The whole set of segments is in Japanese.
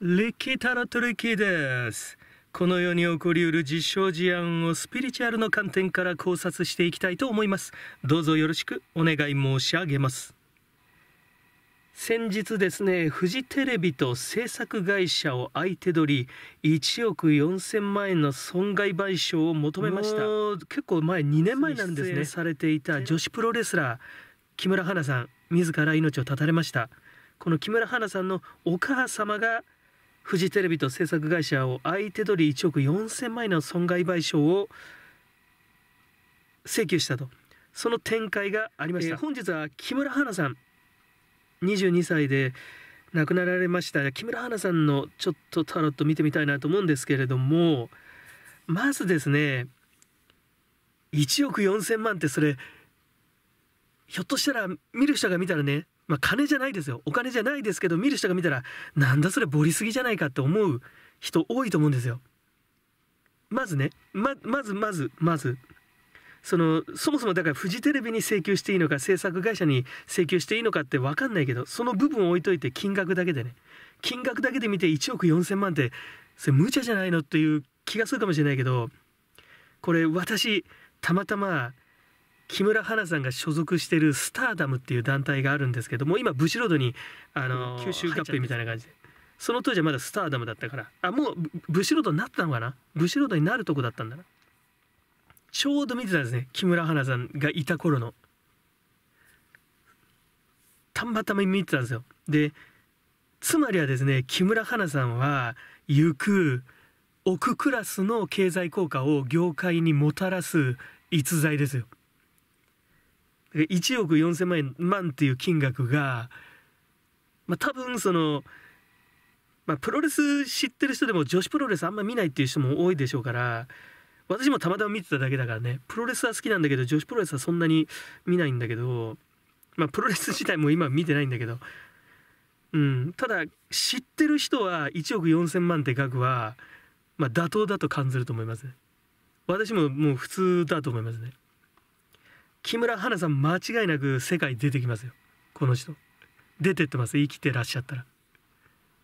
レッキータロットリッキーですこの世に起こりうる実証事案をスピリチュアルの観点から考察していきたいと思いますどうぞよろしくお願い申し上げます先日ですねフジテレビと制作会社を相手取り1億4000万円の損害賠償を求めました結構前2年前なんですねされていた女子プロレスラー木村花さん自ら命を絶たれましたこの木村花さんのお母様がフジテレビと制作会社を相手取り1億4000万円の損害賠償を請求したとその展開がありました、えー、本日は木村花さん22歳で亡くなられました木村花さんのちょっとタロット見てみたいなと思うんですけれどもまずですね1億4,000万ってそれひょっとしたら見る人が見たらねまあ、金じゃないですよお金じゃないですけど見る人が見たらなんだそれボリすぎじゃないかって思う人多いと思うんですよ。まずねままずまずまずそのそもそもだからフジテレビに請求していいのか制作会社に請求していいのかって分かんないけどその部分を置いといて金額だけでね金額だけで見て1億4,000万ってそれ無茶じゃないのっていう気がするかもしれないけどこれ私たまたま木村花さんが所属してるスターダムっていう団体があるんですけども今ブシロードにあの九州合併みたいな感じでその当時はまだスターダムだったからあもうブシロードになったのかなブシロードになるとこだったんだなちょうど見てたんですね木村花さんがいた頃のたまたま見てたんですよでつまりはですね木村花さんは行く億クラスの経済効果を業界にもたらす逸材ですよ。1億4,000万円万っていう金額が、まあ、多分その、まあ、プロレス知ってる人でも女子プロレスあんま見ないっていう人も多いでしょうから私もたまたま見てただけだからねプロレスは好きなんだけど女子プロレスはそんなに見ないんだけど、まあ、プロレス自体も今見てないんだけど、うん、ただ知ってる人は1億4,000万って額は、まあ、妥当だと感じると思います、私ももう普通だと思いますね。木村花さん間違いなく世界出てきますよこの人出てってます生きてらっしゃったら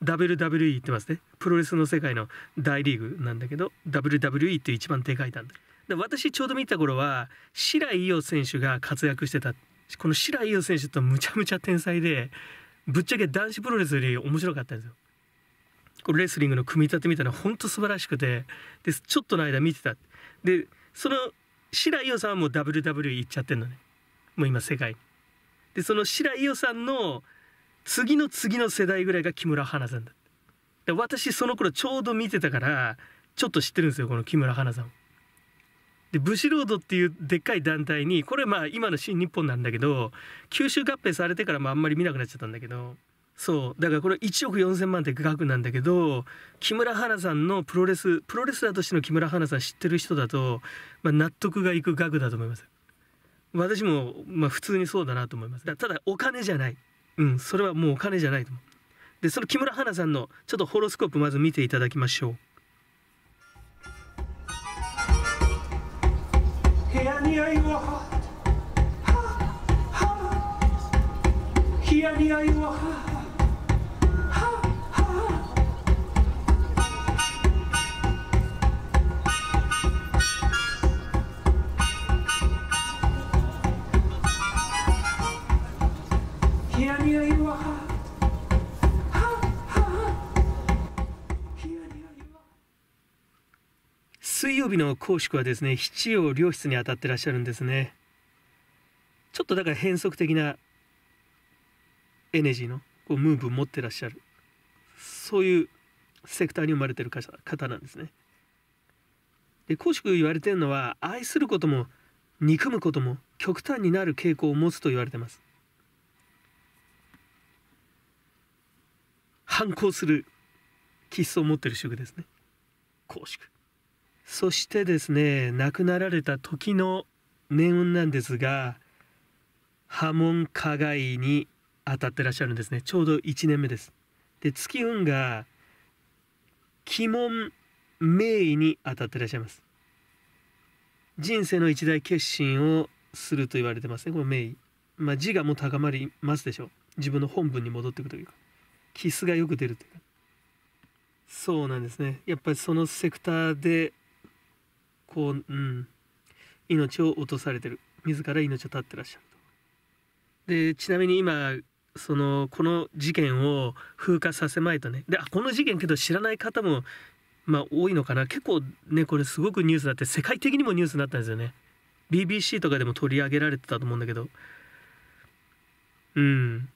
WWE ってますねプロレスの世界の大リーグなんだけど WWE って一番でかいたんだで私ちょうど見た頃は白井伊代選手が活躍してたこの白井伊代選手とむちゃむちゃ天才でぶっちゃけ男子プロレスより面白かったんですよこれレスリングの組み立てみたいなほんと素晴らしくてでちょっとの間見てたでその白伊代さんはもう w w 行っちゃってるのねもう今世界でその白伊代さんの次の次の世代ぐらいが木村花さんだで私その頃ちょうど見てたからちょっと知ってるんですよこの木村花さんでブシロードっていうでっかい団体にこれまあ今の新日本なんだけど九州合併されてからもあんまり見なくなっちゃったんだけどそうだからこれ1億4,000万って額なんだけど木村花さんのプロレスプロレスラーとしての木村花さん知ってる人だと、まあ、納得がいく額だと思います私も、まあ、普通にそうだなと思いますだただお金じゃないうんそれはもうお金じゃないと思うでその木村花さんのちょっとホロスコープまず見ていただきましょう部屋に愛は部屋に愛は曜日の公祝はですね七曜良質にあたってらっしゃるんですねちょっとだから変則的なエネジーのこうムーブ持ってらっしゃるそういうセクターに生まれてる方なんですねで公祝言われてるのは愛することも憎むことも極端になる傾向を持つと言われてます反抗する気質を持ってる主婦ですね公祝そしてですね亡くなられた時の念運なんですが波紋加害に当たってらっしゃるんですねちょうど1年目ですで月運が鬼門名医に当たってらっしゃいます人生の一大決心をすると言われてますねこの名医まあ字がもう高まりますでしょう自分の本文に戻っていくというかキスがよく出るというかそうなんですねやっぱりそのセクターでこう、うん、命を落とされてる自ら命を絶ってらっしゃるとでちなみに今そのこの事件を風化させまいとねであこの事件けど知らない方もまあ多いのかな結構ねこれすごくニュースになって世界的にもニュースになったんですよね BBC とかでも取り上げられてたと思うんだけどうん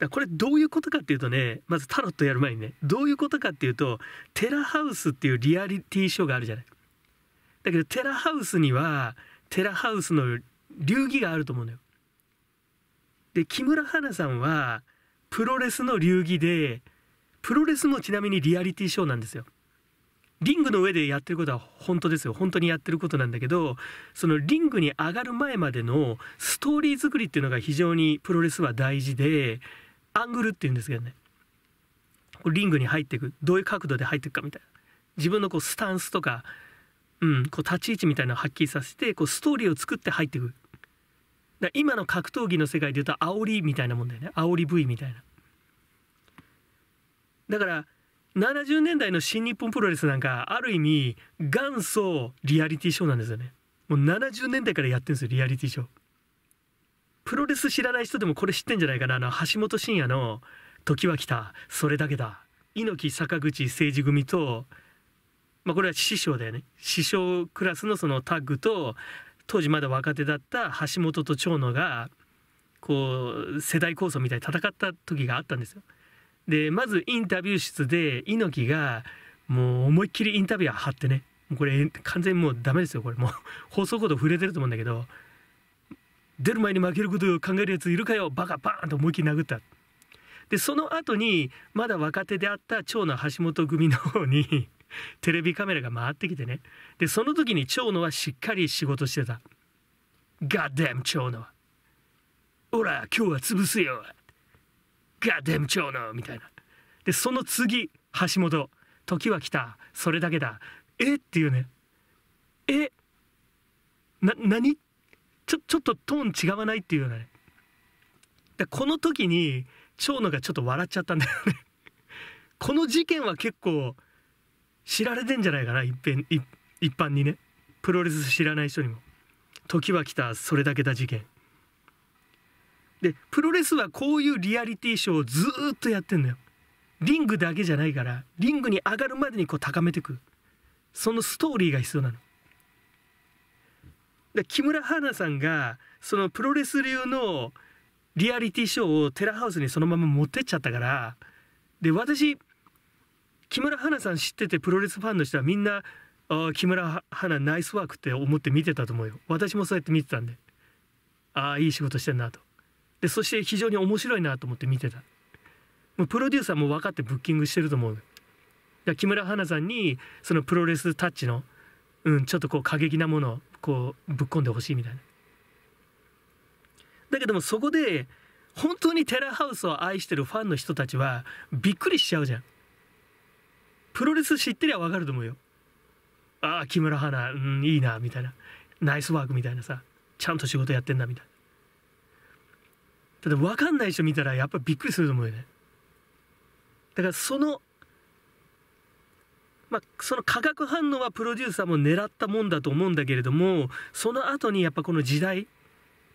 だこれどういうことかっていうとねまずタロットやる前にねどういうことかっていうとテラハウスっていうリアリティショーがあるじゃないだけどテラハウスにはテラハウスの流儀があると思うのよ。で木村花さんはプロレスの流儀でプロレスもちなみにリアリティショーなんですよ。リングの上でやってることは本当ですよ本当にやってることなんだけどそのリングに上がる前までのストーリー作りっていうのが非常にプロレスは大事でアングルっていうんですけどねリングに入っていくどういう角度で入っていくかみたいな自分のこうスタンスとかうん、こう立ち位置みたいなのをはっきりさせてこうストーリーを作って入ってくるだ今の格闘技の世界でいうと煽りみたいなもんだよね煽り V みたいなだから70年代の新日本プロレスなんかある意味元祖リアリティショーなんですよねもう70年代からやってるんですよリアリティショープロレス知らない人でもこれ知ってんじゃないかなあの橋本真也の「時は来たそれだけだ」猪木坂口政治組とまあ、これは師匠だよね師匠クラスのそのタッグと当時まだ若手だった橋本と長野がこう世代構想みたいに戦った時があったんですよ。でまずインタビュー室で猪木がもう思いっきりインタビュアー張ってねもうこれ完全にもうダメですよこれもう放送コード触れてると思うんだけど出る前に負けることを考えるやついるかよバカバーンと思いっきり殴った。でその後にまだ若手であった長の橋本組の方に テレビカメラが回ってきてねでその時に蝶野はしっかり仕事してた「ガッデム蝶野は」「ほら今日は潰すよ」「ガッデム蝶野」みたいなでその次橋本「時は来たそれだけだ」えっていうねえな何ちょちょっとトーン違わないっていうようなねだこの時に蝶野がちょっと笑っちゃったんだよね この事件は結構知られてんじゃないかな一遍一般にねプロレス知らない人にも時は来たそれだけだ事件でプロレスはこういうリアリティショーをずっとやってんのよリングだけじゃないからリングに上がるまでにこう高めてくそのストーリーが必要なので木村花さんがそのプロレス流のリアリティショーをテラハウスにそのまま持ってっちゃったからで私木村花さん知っててプロレスファンの人はみんなあ木村花ナイスワークって思って見てたと思うよ私もそうやって見てたんでああいい仕事してんなとでそして非常に面白いなと思って見てたもうプロデューサーも分かってブッキングしてると思うだ木村花さんにそのプロレスタッチの、うん、ちょっとこう過激なものをこうぶっ込んでほしいみたいなだけどもそこで本当にテラハウスを愛してるファンの人たちはびっくりしちゃうじゃんプロレス知ってりゃわかると思うよああ木村花うんいいなみたいなナイスワークみたいなさちゃんと仕事やってんなみたいなただ分かんない人見たらやっぱびっくりすると思うよねだからそのまあ、その化学反応はプロデューサーも狙ったもんだと思うんだけれどもその後にやっぱこの時代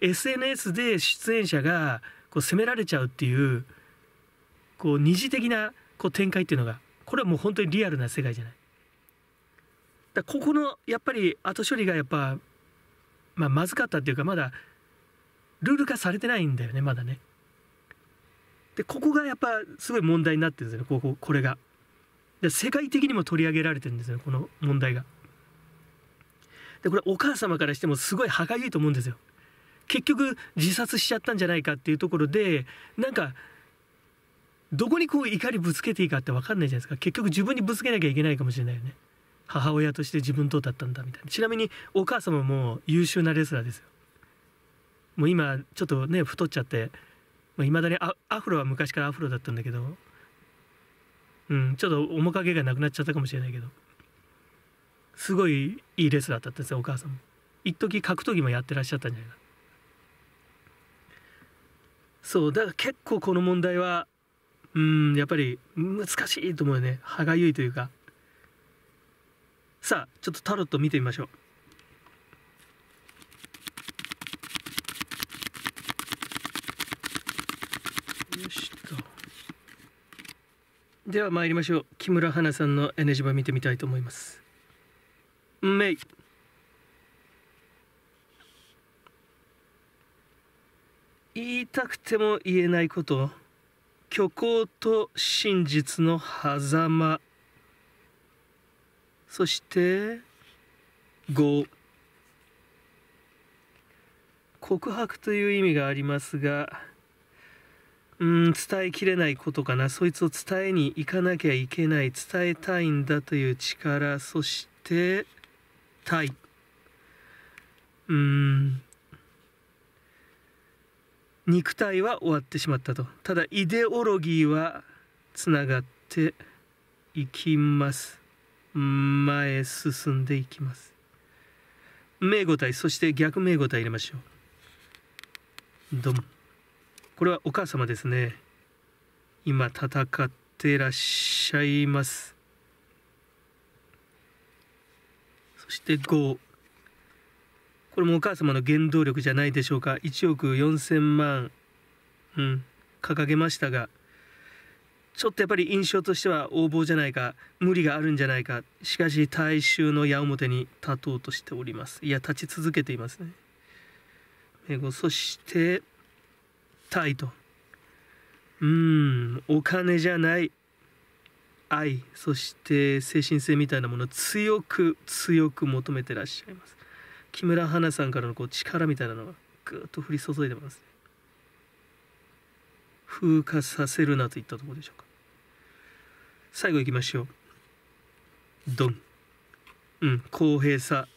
SNS で出演者がこう責められちゃうっていうこう二次的なこう展開っていうのがこれはもう本当にリアルな世界じゃないだここのやっぱり後処理がやっぱ、まあ、まずかったっていうかまだルール化されてないんだよねまだねでここがやっぱすごい問題になってるんですよねこここれがで世界的にも取り上げられてるんですよこの問題がでこれお母様からしてもすごい歯がゆいと思うんですよ結局自殺しちゃったんじゃないかっていうところでなんかどこにこう怒りぶつけていいかって分かんないじゃないですか結局自分にぶつけなきゃいけないかもしれないよね母親として自分とだったんだみたいなちなみにお母様も優秀なレスラーですよもう今ちょっとね太っちゃっていまだにアフロは昔からアフロだったんだけどうんちょっと面影がなくなっちゃったかもしれないけどすごいいいレスラーだったんですよお母さんも一時格闘技もやってらっしゃったんじゃないかそうだから結構この問題はうんやっぱり難しいと思うよね歯がゆいというかさあちょっとタロット見てみましょうよしとでは参りましょう木村花さんのエネジバ見てみたいと思いますめい言いたくても言えないこと虚構と真実の狭間そして5告白という意味がありますがうん伝えきれないことかなそいつを伝えに行かなきゃいけない伝えたいんだという力そして体うん肉体は終わってしまったとただイデオロギーはつながっていきます前へ進んでいきます名語体そして逆名語体入れましょうドンこれはお母様ですね今戦ってらっしゃいますそして5これもお母様の原動力じゃないでしょうか1億4000万、うん、掲げましたがちょっとやっぱり印象としては横暴じゃないか無理があるんじゃないかしかし大衆の矢面に立とうとしておりますいや立ち続けていますねそしてタイとうんお金じゃない愛そして精神性みたいなものを強く強く求めてらっしゃいます木村花さんからのこう力みたいなのがぐっと降り注いでます、風化させるなといったところでしょうか最後いきましょうドンうん公平さ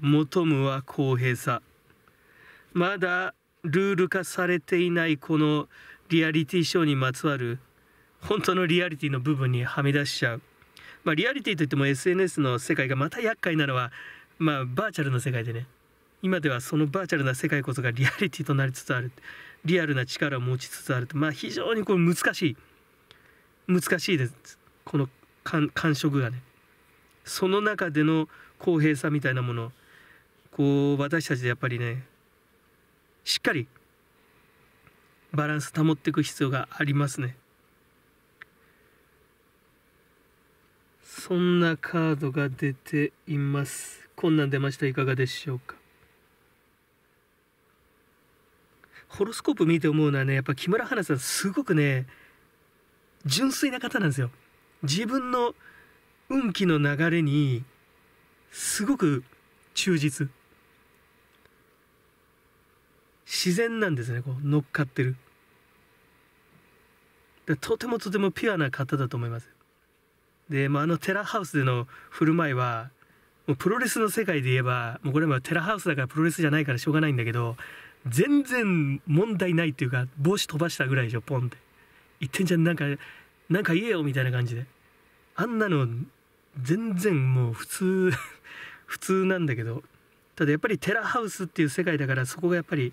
求むは公平さまだルール化されていないこのリアリティショーにまつわる本当のリアリティの部分にはみ出しちゃう、まあ、リアリティといっても SNS の世界がまた厄介なのはまあバーチャルの世界でね今ではそのバーチャルな世界こそがリアリティとなりつつあるリアルな力を持ちつつあるまあ非常にこれ難しい難しいですこの感触がねその中での公平さみたいなものこう私たちでやっぱりねしっかりバランス保っていく必要がありますねそんなカードが出ていますこんなん出ましたいかがでしょうかホロスコープ見て思うのはねやっぱ木村花さんすごくね純粋な方なんですよ自分の運気の流れにすごく忠実自然なんですねこう乗っかってるとてもとてもピュアな方だと思いますで、まあ、あのテラハウスでの振る舞いはプロレスの世界で言えばもうこれもテラハウスだからプロレスじゃないからしょうがないんだけど全然問題ないっていうか帽子飛ばしたぐらいでしょポンって言ってんじゃんなんかなんか言えよみたいな感じであんなの全然もう普通 普通なんだけどただやっぱりテラハウスっていう世界だからそこがやっぱり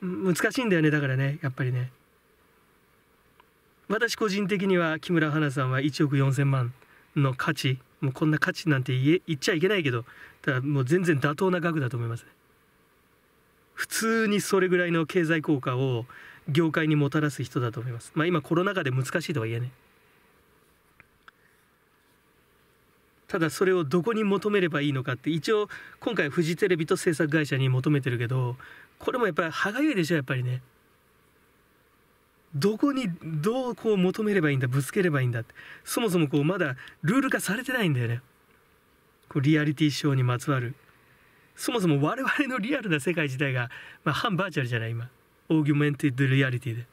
難しいんだよねだからねやっぱりね私個人的には木村花さんは1億4,000万の価値もうこんな価値なんて言え言っちゃいけないけどただもう全然妥当な額だと思います、普通にそれぐらいの経済効果を業界にもたらす人だと思いますまあ今コロナ禍で難しいとは言えないただそれをどこに求めればいいのかって一応今回フジテレビと制作会社に求めてるけどこれもやっぱり歯がゆいでしょやっぱりね。どこにどうこう求めればいいんだぶつければいいんだってそもそもこうまだルール化されてないんだよねこうリアリティショーにまつわるそもそも我々のリアルな世界自体が、まあ、反バーチャルじゃない今オーギュメンティッドリアリティで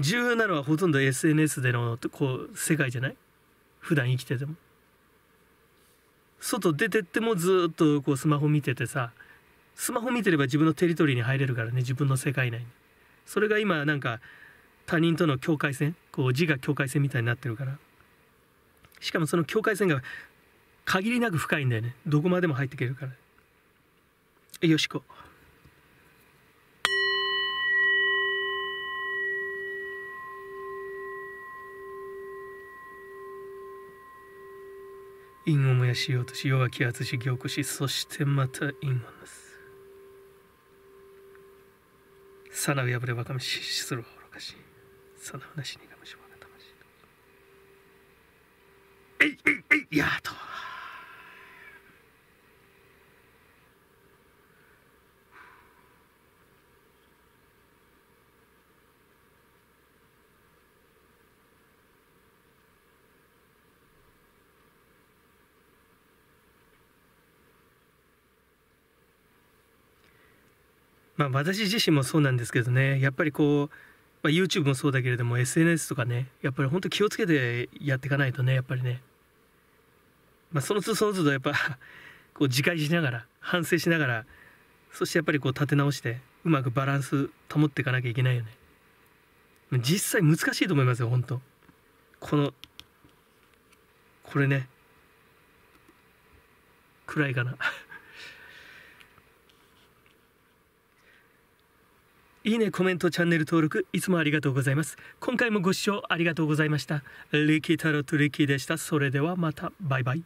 重要なのはほとんど SNS でのこう世界じゃない普段生きてても外出てってもずっとこうスマホ見ててさスマホ見てれば自分のテリトリーに入れるからね自分の世界内にそれが今なんか他人との境界線こう自我境界線みたいになってるからしかもその境界線が限りなく深いんだよねどこまでも入っていけるからよしこ陰を燃やしようとし夜は気圧し凝固しそしてまた陰をなすさなうやぶればかみしするは愚かしさなうにがむしわがえいえいえいやーとまあ、私自身もそうなんですけどねやっぱりこう、まあ、YouTube もそうだけれども SNS とかねやっぱり本当気をつけてやっていかないとねやっぱりね、まあ、その都度その都度やっぱ こう自戒しながら反省しながらそしてやっぱりこう立て直してうまくバランス保っていかなきゃいけないよね実際難しいと思いますよ本当このこれね暗いかないいね、コメント、チャンネル登録、いつもありがとうございます。今回もご視聴ありがとうございました。リキタロトリキでした。それではまた。バイバイ。